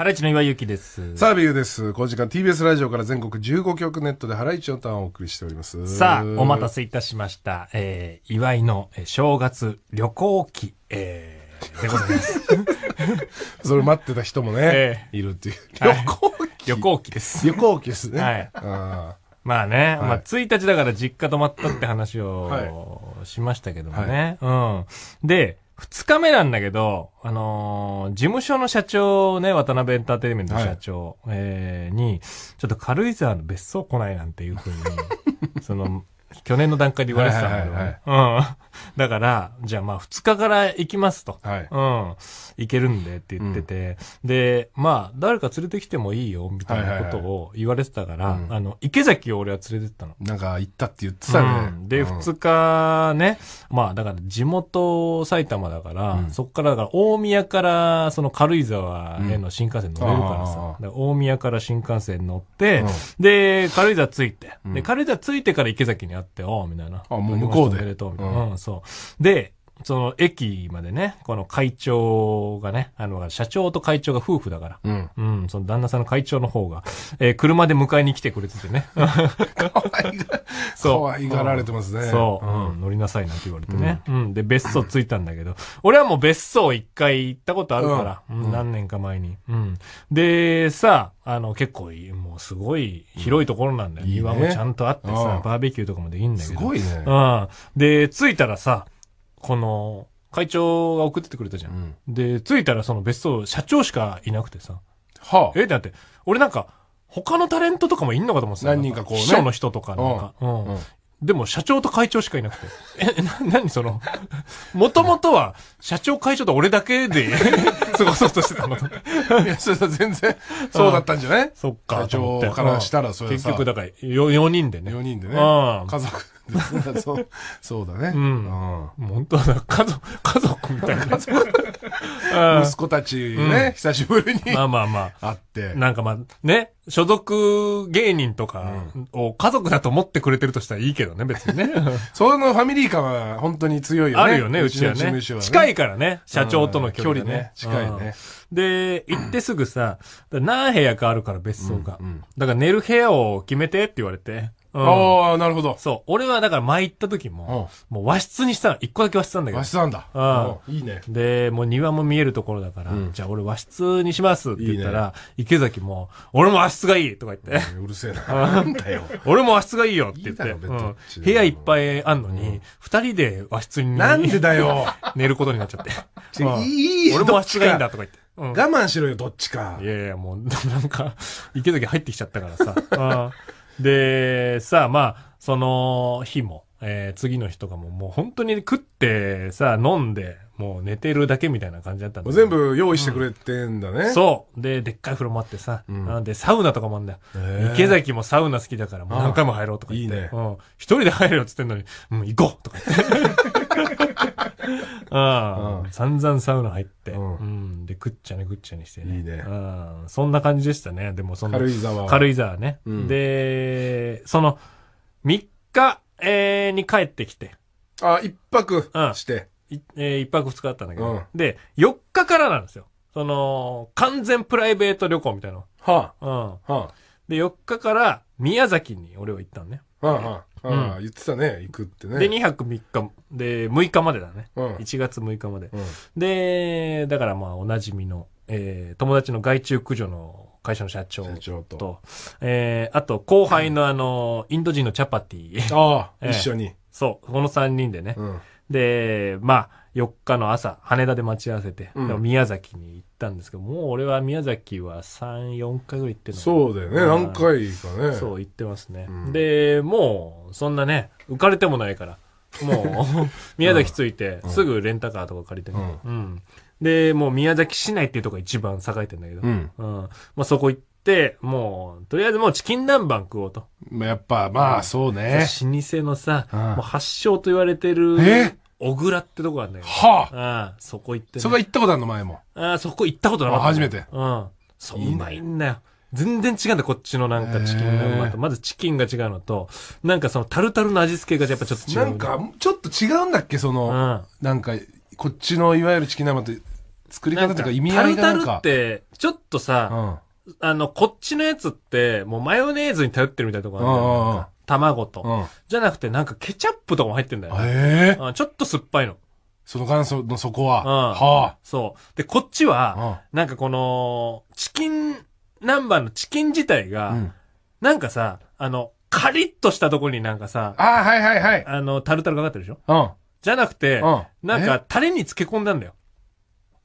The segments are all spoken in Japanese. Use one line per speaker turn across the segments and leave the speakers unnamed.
ハライチの岩井ゆきです。サービューです。この時間 TBS ラジオから全国15局ネットでハライチのター
ンをお送りしております。さあ、お待たせいたしました。えー、岩井の正月旅行記、えー、でございます。それ待ってた人もね、えー、いるっていう。旅行記、はい、旅行記です。旅行記ですね。はい。あまあね、はい、まあ1日だから実家泊まったって話をしましたけどもね。はい、うん。で、二日目なんだけど、あのー、事務所の社長ね、渡辺エンターテイメントの社長、えーに、ちょっと軽井沢の別荘来ないなんていうふうに、その、去年の段階で言われてたんだけど、ねうん。だから、じゃあまあ2日から行きますと。はい、うん。行けるんでって言ってて、うん、で、まあ、誰か連れてきてもいいよ、みたいなことを言われてたから、あの、池崎を俺は連れてったの。なんか行ったって言ってたね。うん、で、二2日ね、まあだから地元埼玉だから、そっからだから大宮からその軽井沢への新幹線乗れるからさ、ら大宮から新幹線乗って、で、軽井沢着いて、で、軽井沢着いてから池崎にやって、おみたいな。あ、もう向こうで。おめでとう、みたいな。うん、そう。で、その駅までね、この会長がね、あの、社長と会長が夫婦だから、うん。うん、その旦那さんの会長の方が、えー車で迎えに来てくれててね。かわいがそう可愛がられてますね。そう、うん、乗りなさいなんて言われてね。うん、で、別荘着いたんだけど、俺はもう別荘一回行ったことあるから、うん何年か前に。うん。で、さ、あの、結構いい、もうすごい広いところなんだよ。いいね庭もちゃんとあってさ、うんバーベキューとかもでいいんだけすごいね。うん。で、着いたらさ、この、会長が送っててくれたじゃん。で、着いたらその別荘、社長しかいなくてさ。はあ、え、だって、俺なんか、他のタレントとかもいんのかと思ってた何人かこうね秘書の人とかなんか。うん。うんでも社長と会長しかいなくて。え、な、なにその、もともとは社長会長と俺だけで 過ごそうとしてたの。いや、それは全然、そうだったんじゃないそっか。社って長からしたら、それは結局だから、よ4人で
ね。4人でね。うん。家族。そうそうだね、うん、本当だ家族家族みたいな 息子たちね、うん、久しぶりにまあまあまああっ
てなんかまあね所属芸人とかを家族だと思ってくれてるとしたらいいけどね別にね そのファミリー感
は本当に強
いよねあるよねうちはね、ね、近いからね社長との距離,、ね、距離ね近いねで行ってすぐさ何部屋かあるから別荘が、うんうん、だから寝る部屋を決めてって言われてああ、なるほど。そう。俺はだから前行った時も、もう和室にしたの。一個だけ和室なんだけど。和室なんだ。うん。いいね。で、もう庭も見えるところだから、じゃあ俺和室にしますって言ったら、池崎も、俺も和室がいいとか言って。うるせえな。なんだよ。俺も和室がいいよって言って。部屋いっぱいあんのに、二、人で和室に。なんでだよ。寝ることになっちゃって。いい俺も和室がいいんだとか言って。
我慢しろよ、どっちか。
いやいや、もう、なんか、池崎入ってきちゃったからさ。で、さあ、まあ、その日も、えー、次の日とかももう本当に食ってさ、あ飲んで、もう寝てるだけみたいな感じだったんだけど全部用意してくれてんだね。うん、そう。で、でっかい風呂もあってさ、うん、なんでサウナとかもあんだよ。池崎もサウナ好きだからもう何回も入ろうとか言って。いいね。うん。一人で入るよっつってんのに、う行こうとか言って。ああ、散々サウナ入って。うんでぐっちゃねぐっちゃにしてね。いいね。うん。そんな感じでしたね。でもその。軽井沢。軽井沢ね。うん、で、その、3日、えー、に帰ってきて。あ、一泊して。うん、えー、一泊二日あったんだけど、うん、で、4日からなんですよ。その、完全プライベート旅行みたいなの。はあ。うん。はあ。で、4日から宮崎に俺は行ったんね。はあ、はあ。ああ、言ってたね行くってねで2泊3日で6日までだね、うん1月6日まで、うんでだからまあおなじみの、えー友達の害虫駆除の会社の社長と社長とえーあと後輩のあの、インド人のチャパティああ、一緒にそうこの3人でね、うんで、まあ、4日の朝、羽田で待ち合わせて、宮崎に行ったんですけど、もう俺は宮崎は3、4回ぐらい行ってるのそうだよね。何回かね。そう、行ってますね。うんで、もう、そんなね、浮かれてもないから、もう、宮崎着いて、すぐレンタカーとか借りてね。うん。で、もう宮崎市内っていうとこが一番栄えてんだけど、うん。うんまあ、そこ行って、もう、とりあえずもうチキン南蛮食おうと。やっぱ、まあ、そうね。老舗のさ、もう発祥と言われてる、え小倉ってとこあるんだど。はあ、ああそこ行って、ね、そこ行ったことあるの、前も。ああ、そこ行ったことなかった。初めて。うん。そう、なまいんだよ。全然違うんだ、こっちのなんかチキンのまと。まずチキンが違うのと、なんかそのタルタルの味付けがやっぱちょっと違う。なんか、ちょっと違うんだっけ、その、うん、なんか、
こっちのいわゆるチキン生と作り方とか意味合いがなんか。タルタルっ
て、ちょっとさ、うんあの、こっちのやつって、もうマヨネーズに頼ってるみたいなとこあるんだよ。ん卵と、うん、じゃなくて、なんかケチャップとかも入ってんだよ、へちょっと酸っぱいの。その元祖のそこは。うん、はあ。そう。で、こっちは、うん、なんかこの、チキン、ナンバーのチキン自体が、うん、なんかさ、あの、カリッとしたところになんかさ、あはいはいはい。あの、タルタルかかってるでしょうん。じゃなくて、うん、なんか、タレに漬け込んだんだよ。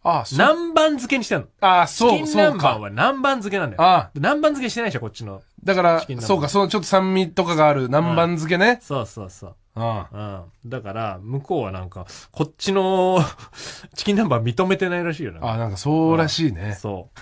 ああ、そう。南
蛮漬けにしてんの。ああ、そう、チキン南蛮は
南蛮漬けなんだよ。ああ。南蛮漬けしてないでしょ、こっちの。だから、そうか、そのちょっと酸味とかがある南蛮
漬けね。そうそうそう。うん。うん。だから、向こうはなんか、こっちの チキン南蛮認めてないらしいよな。ああ、なんかそうらしいね。そう。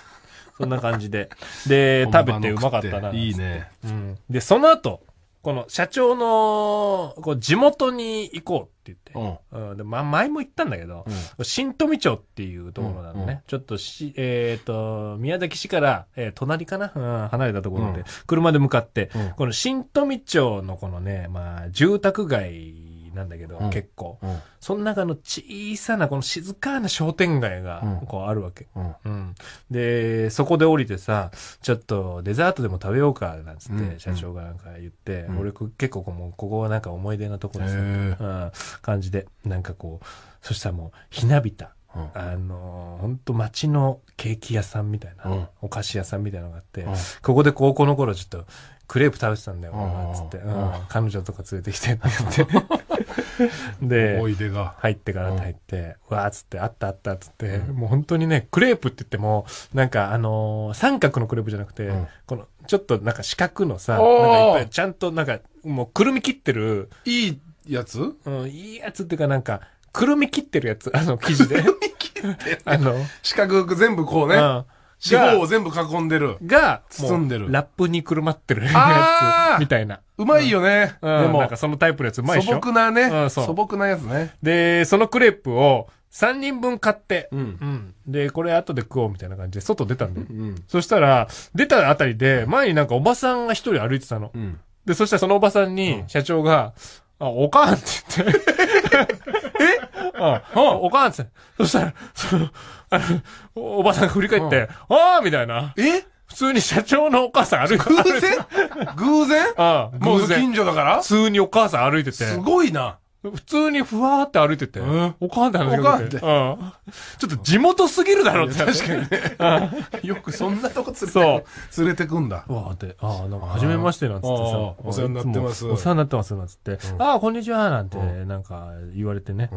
そんな感じで。で、食べてうまかったな。いいね。うん。で、その後、この社長のこう地元に行こうって言って、うんうんでま、前も言ったんだけど、うん、新富町っていうところなのね、うんうん、ちょっとし、えっ、ー、と宮崎市から、えー、隣かな、うん、離れたところで、車で向かって、この新富町のこのね、まあ、住宅街なんだけど、うん結構、うんその中の小さなこの静かな商店街がこうあるわけ、うんうん、でそこで降りてさちょっとデザートでも食べようかなんつって、うん社長がなんか言って、うん俺結構こもうここはなんか思い出のところす、さ、えうん、感じでなんかこうそしたらもうひなびたうんあのー、ほんと街のケーキ屋さんみたいな、うんお菓子屋さんみたいなのがあって、うんここで高校の頃ちょっとクレープ食べてたんだよ、うんつって、うん彼女とか連れてきてって言って で思い出が入ってから入って、うん、わーっつってあったあったっつって、うん、もう本当にねクレープって言ってもなんかあのー、三角のクレープじゃなくて、うん、このちょっとなんか四角のさなんかちゃんとなんかもうくるみ切ってるいいやつ、うん、いいやつっていうかなんかくるみ切ってるやつあの生地で あの四角全部こうね、うん四方を全部囲んでる。が、包んでる。ラップにくるまってるやつ、みたいな。
うまいよね。
でも。なんかそのタイプのやつうまいし素朴なね、素朴なやつね。で、そのクレープを3人分買って、で、これ後で食おうみたいな感じで、外出たんだよ。そしたら、出たあたりで、前になんかおばさんが一人歩いてたの。で、そしたらそのおばさんに、社長が、あ、おかんって言っておかんって。そしたら、その、あの、おばさんが振り返って、ああみたいな。え普通に社長のお母さん歩いて偶然偶然ああもう近所だから普通にお母さん歩いてて。すごいな。
普通にふわー
って歩いてて、おかんって話しかけて。おかんって。
ちょっと地元すぎるだろって確かにね。よくそんなとこ連れて、連れてくんだ。わーって、ああ、なんか、初めましてなんつってさ、お世話になってます。お世話になってま
すなんつって、ああ、こんにちはなんて、なんか言われてね。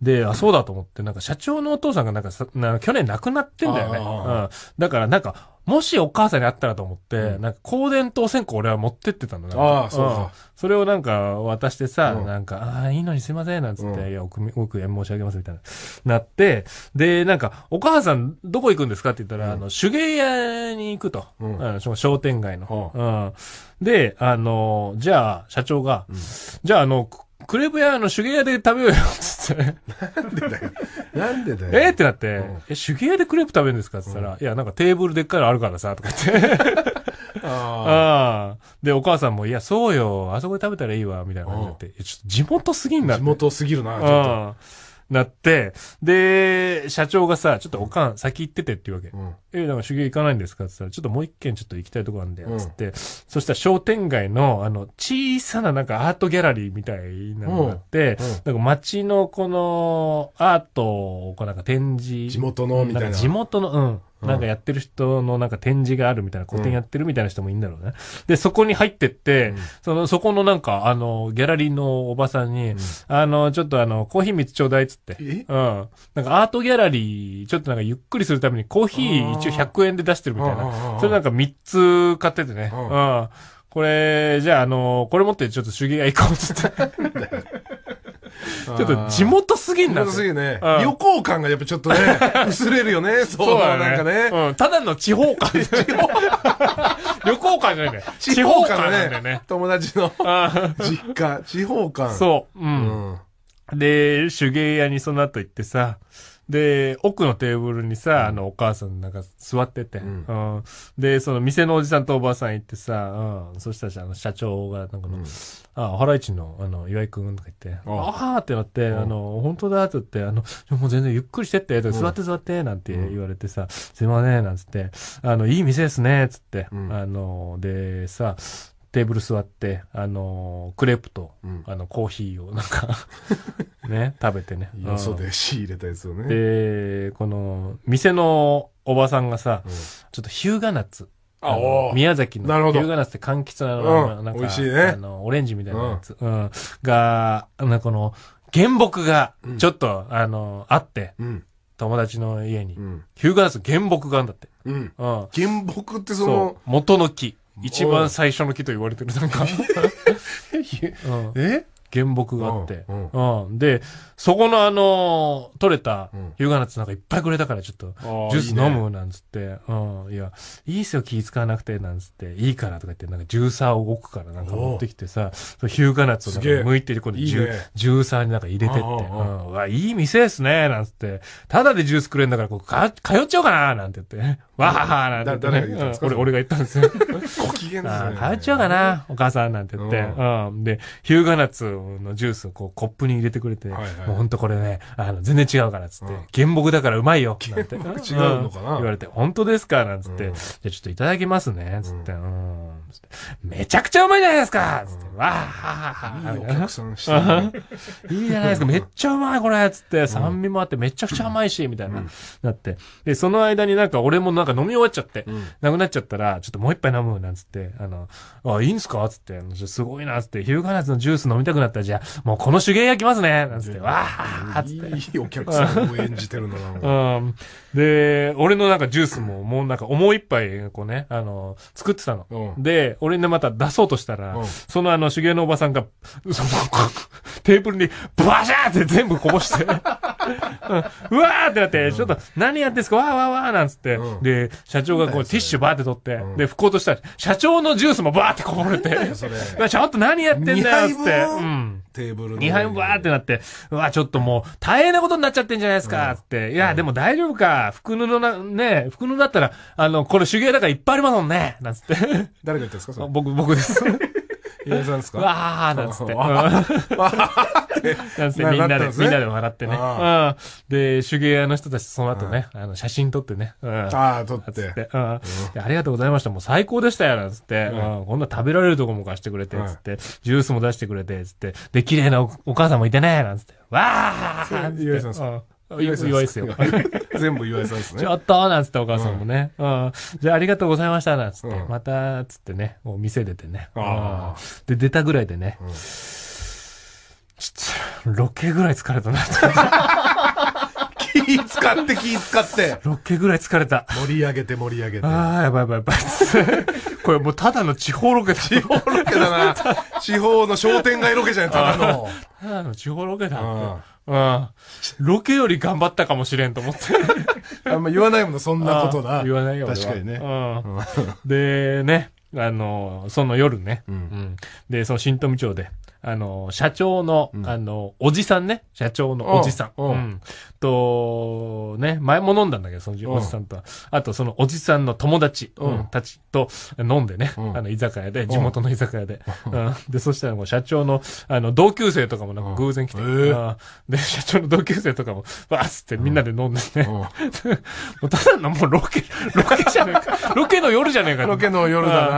で、あ、そうだと思って、なんか社長のお父さんがなんか去年亡くなってんだよね。だからなんか、もしお母さんに会ったらと思って、うん、なんか光電灯線香俺は持ってってたのああ、そうか、うん、それをなんか渡してさ、うん、なんか、ああ、いいのにすいません、なんつって、いや、奥、奥、申し上げます、みたいな、なって、で、なんか、お母さん、どこ行くんですかって言ったら、あの、手芸屋に行くと。うん、あの商店街の、うん。で、あの、じゃあ、社長が、じゃあ、あの、クレープ屋の手芸屋で食べようよ、つって。なんでだよ。なんでだよ。えってなって、うん、え、手芸屋でクレープ食べるんですかって言ったら、うん、いや、なんかテーブルでっかいのあるからさ、とか言って。あ あ。で、お母さんも、いや、そうよ、あそこで食べたらいいわ、みたいな感じになって、ちょっと地元すぎんな地元すぎるな、ちょっと。なって、で、社長がさ、ちょっとおかん、先行っててって言うわけ。うん、え、なんか修行行かないんですかって言ったら、ちょっともう一軒ちょっと行きたいとこあるんだよ、つって、うん、そしたら商店街の、あの、小さななんかアートギャラリーみたいなのがあって、うん、なんか街のこの、アートをこうなんか展示。地元のみたいな。な地元の、うん。なんかやってる人のなんか展示があるみたいな、個展やってるみたいな人もいいんだろうね。で、そこに入ってって、その、そこのなんか、あの、ギャラリーのおばさんに、あの、ちょっとあの、コーヒー3つちょうだいっつって。えうん。なんかアートギャラリー、ちょっとなんかゆっくりするためにコーヒー一応100円で出してるみたいな。それなんか3つ買っててね。うん。これ、じゃあ、あの、これ持ってちょっと手芸屋行こうっつって。ちょっと地元すぎんな。地元すぎね。旅
行感がやっぱちょっとね、薄れるよね。そうだね。なんかね。ただの地方感。旅行感じゃないね。地方感なだね。友達の 実
家、地方感。そう。うん。で、手芸屋にその後行ってさ、で、奥のテーブルにさ、あの、お母さんなんか座ってて、うん、うん、で、その店のおじさんとおばあさん行ってさ、うん、そしたらあの、社長が、なんかの、うん、あ、ハライチの、あの、岩井くんとか言って、ああってなって、あの、本当だって言って、あの、もう全然ゆっくりしてって、座って座って、なんて言われてさ、すいません、なんつって、あの、いい店ですね、つって、あの、で、さ、テーブル座って、あのー、クレープと、うん、あの、コーヒーをなんか ね、食べてね。よそで仕入れたやつをね。で、この、店のおばさんがさ、うん、ちょっとヒューガナッツ。あ宮崎のヒューガナッツって柑橘なの、うん、なんか、美味しいね。あの、オレンジみたいなやつ。うん。が、なこの、原木が、ちょっと、あの、あって、友達の家に、ヒューガナッツ原木があんだって。うん。原木ってその、元の木。一番最初の木と言われてるなんか え原木があって。うん、うん、で、そこのあのー、取れた、優雅なツなんかいっぱいくれたから、ちょっと、ジュース飲むなんつって、うん、いや、いいっすよ、気使わなくて、なんつって、いいからとか言って、なんかジューサーを置くからなんか持ってきてさ、ヒューガナッツを剥いてるこのジュいい、ね、ジューサーになんか入れてって、うん、わ、いい店ですね、なんつって、ただでジュースくれんだから、こう、か、通っちゃおうかな、なんて言ってわははなんて言って、ねうん、俺、俺が言ったんですよ。ご機嫌ですね。通っちゃおうかな、お母さん、なんて言って、うん、で、ヒューガナッツのジュースをこうコップに入れてくれて、はいはい、もう本当これね、あの、全然違うからっつって、うん、原木だからうまいよ、なんて。違うのかな、うん、言われて、本当ですかなんつって、うん、じゃちょっといただきますね、つって、うん、うんつって、めちゃくちゃうまいじゃないですかつって、わあははは。いいお客さんして、ね、いいじゃないですか、めっちゃうまいこれつって、酸味もあってめちゃくちゃうまいし、みたいな、なって。で、その間になんか俺もなんか飲み終わっちゃって、なくなっちゃったら、ちょっともう一杯飲む、なんつって、あの、あ、いいんすかつって、すごいな、つって、ヒルガナツのジュース飲みたくなって、ったじゃあ、もうこの手芸焼きますね、なんつって、わあっって。いいお客さんを演じてるのな、うん。で、俺のなんかジュースも、もうなんか思いっ杯、い、こうね、あの、作ってたの。うん、で、俺ね、また出そうとしたら、うん、そのあの、手芸のおばさんが、その、テーブルに、バシャーって全部こぼして、ううわーってなって、ちょっと、何やってんすか、わーわーわーなんつって、で、社長がこう、ティッシュバーって取って、で、拭こうとしたら、社長のジュースもバーってこぼれて、ちょっと何やってんだよ、つって。うん、テーブル2杯わーってなって、うわ、ちょっともう大変なことになっちゃってんじゃないですか、つって。いや、でも大丈夫か。服布な、ね、服布だったら、あの、これ手芸だからいっぱいありますもんね、なんつって。誰が言ったんですか、それ。僕、僕です。井さんですかわーなんつって。なんせみんなで、みんなで笑ってね。で、手芸屋の人たちその後ね、あの、写真撮ってね。ああ、撮って。ありがとうございました。もう最高でしたよ、なんつって。こんな食べられるとこも貸してくれて、つって。ジュースも出してくれて、つって。で、綺麗なお母さんもいてね、なんつって。
わあ岩井さですか岩井ですよ。全部岩井さんですね。ちょっとなんつってお母さんもね。
うん。じゃあありがとうございましたなんつって。また、つってね、もう店出てね。で、出たぐらいでね。ちょっと、ロケぐらい疲れたな。気使って気使って。ロケぐらい疲れた。盛り上げて盛り上げて。ああ、やばいやばいやばい。これもうただの地方ロケだ。地方
ロケだな。地方の商店街ロケじゃん、ただの。
ただの地方ロケだ。うん。ロケより頑張ったかもしれんと思って。あんま言わないもんそんなことな。言わないよ。確かにね。うん。で、ね。あの、その夜ね。うん。で、その新富町で。あの、社長の、うん、あの、おじさんね。社長のおじさん。うん。と、ね、前も飲んだんだけど、そのおじさんとは。あと、そのおじさんの友達、うん、たちと飲んでね、あの、居酒屋で、地元の居酒屋で。で、そしたらもう社長の、あの、同級生とかもなんか偶然来て、で、社長の同級生とかも、わーっつってみんなで飲んでね。もうただのもうロケ、ロケじゃねえか。ロケの夜じゃねえか。ロケの夜だ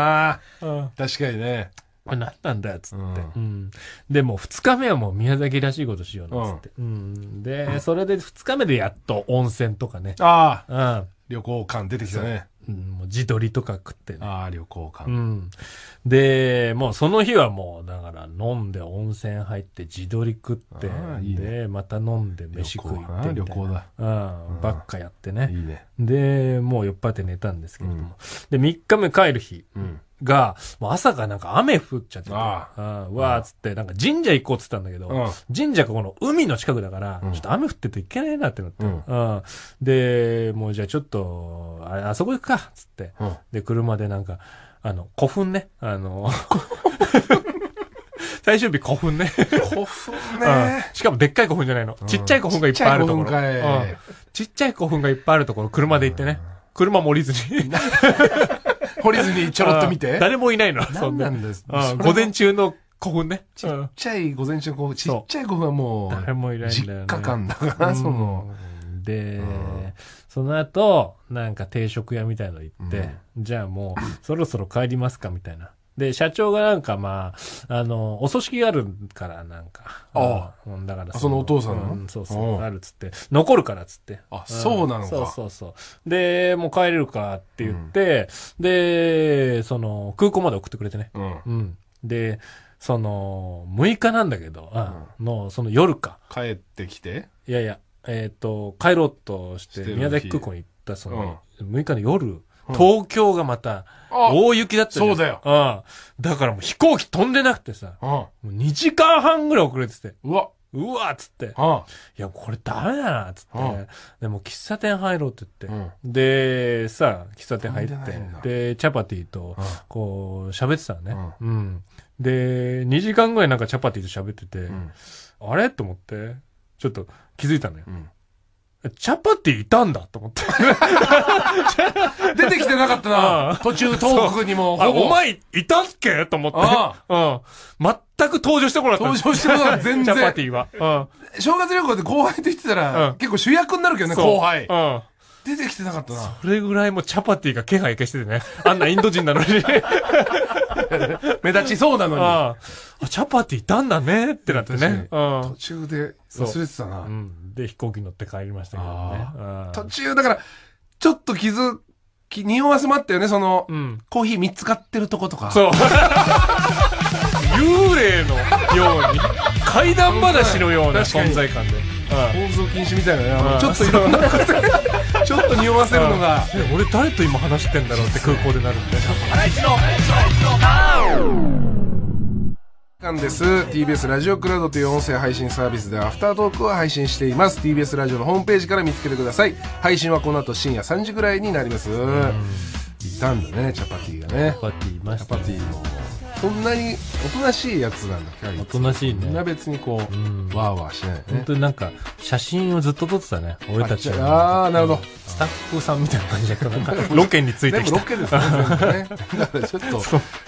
な。確かにね。これ何なんだよつって、うん、でもう二日目はもう宮崎らしいことしようなっつって、うん、で、それで二日目でやっと温泉とかねああ、うん、旅行館出てきたねうん、自撮りとか食ってね。ああ、旅行館、うん。で、もうその日はもう、だから飲んで温泉入って自撮り食って、いいね、で、また飲んで飯食いって旅行だ。うん、ばっかやってね。いいね。で、もう酔っ払って寝たんですけれども。で、三日目帰る日、うん、が、もう朝がなんか雨降っちゃってて、ああうわーっつって、なんか神社行こうっつったんだけど、うん、神社がこの海の近くだから、ちょっと雨降ってて行けないなってなって、うん、で、もうじゃあちょっと、ああそこ行くかっつって、で、車でなんか、あの、古墳ね、あの、最終日古墳ね。古墳ねしかもでっかい古墳じゃないの。ちっちゃい古墳がいっぱいあるところ。ちっちゃい古墳がいっぱいあるところ、車で行ってね。車も降りずに。掘りずにちょろっと見て。誰もいないの。そうなんです。午前中の古墳ね。ちっちゃい午前中の古墳、ちっちゃい古墳はもう、誰もいないんだ間だから、その。で、その後、なんか定食屋みたいの行って、じゃあもう、そろそろ帰りますかみたいな。で、社長がなんかまあ、あの、お葬式があるから、なんか。ああ。だからそ。そのお父さんの、うん、そうそう、あるっつって、残るからっつって。あ、そうなのか。そうそうそう。で、もう帰れるかって言って、うん、で、その、空港まで送ってくれてね。うん。で、その、6日なんだけど、の、その夜か。
帰ってきて
いやいや、えっ、ー、と、帰ろうとして、宮崎空港に行った、その、6日の夜。東京がまた、大雪だったそうだよ。うん。だからもう飛行機飛んでなくてさ、うん、もう2時間半ぐらい遅れてて。うわうわっつって、うん、いや、これダメだなつって、うん、でも喫茶店入ろうって言って、うん、で、さ、喫茶店入って、で、チャパティと、こう、喋ってたのね、うん。で、2時間ぐらいなんかチャパティと喋ってて、あれと思って、ちょっと気づいたのよ。チャパティいたんだと思って。出てきてなかったな。途中トークにも。お前、いたっけと思って。うん。全く登場してこなかった。登場してこなかった、全然。チャパティは。う
ん。正月旅行で後輩と言ってたら、結構主役になるけどね、後輩。うん。出
てきてなかったな。それぐらいもチャパティが気配消しててね。あんなインド人なのに。目立ちそうなのに。ああチャパティいたんだねってなってね。途中で忘れてたな、うん、で飛行機乗って帰りましたけどね途
中だからちょっと傷匂わせもあったよねその、うん、コーヒー見つかってるとこ
とかそう 幽霊のように怪談話のような存在感で放送禁止みたいなねちょっといろんな ちょっと匂わせるのが俺誰と今話してんだろうって空港でなるみた
いな。間です TBS ラジオクラウドという音声配信サービスでアフタートークを配信しています TBS ラジオのホームページから見つけてください配信はこの後深夜3時ぐらいになりますいたんだねチャパティがねチャパティいました、ね、チャパティもそんなにおとなしいやつなんだキャリ
ーおとなしいねみんな別にこう、うん、わーわーしないね本当になんか写真をずっと撮ってたね俺たち
ああなるほどスタッフさんみたいな感じだから。ロケについてきたロケですねね、だからちょっと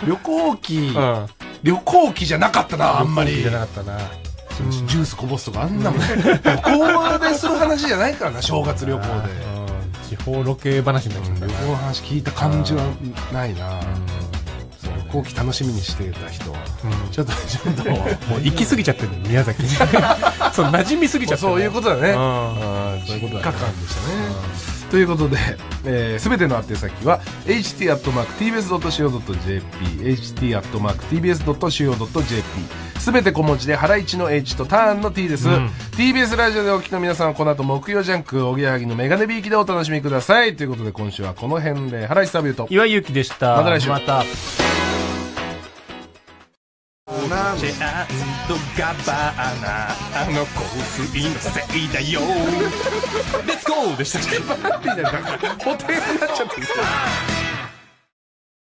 旅行機、うん旅行機じゃなかったなあんまりじゃなかったなジュースこぼすとかあんなもん、旅行でする話じゃないからな 正月旅行
で地方ロケ話になっちゃった、旅行の話聞いた感じは
ないな、旅行機楽しみにしてた人は、ちょっとちょっともう行き過ぎちゃってる宮崎に そう馴染みすぎちゃってそういうことだね、うん、そういうことだね3日間でしたね、ということで、えー、全ての宛先は ht.tbs.co.jp ht.tbs.co.jp すべて小文字で、ハライチの H とターンの T です。うん、TBS ラジオでお聞きの皆さん、この後木曜ジャンク、おぎやはぎのメガネビーキでお楽しみください。ということで、今週はこの辺で、ハライチサビューと、岩井ゆき
でした。また来週。またなんチェアドガバーナあの香水のせいだよレッツゴーでしたっけバーティーなんか固定になっちゃってる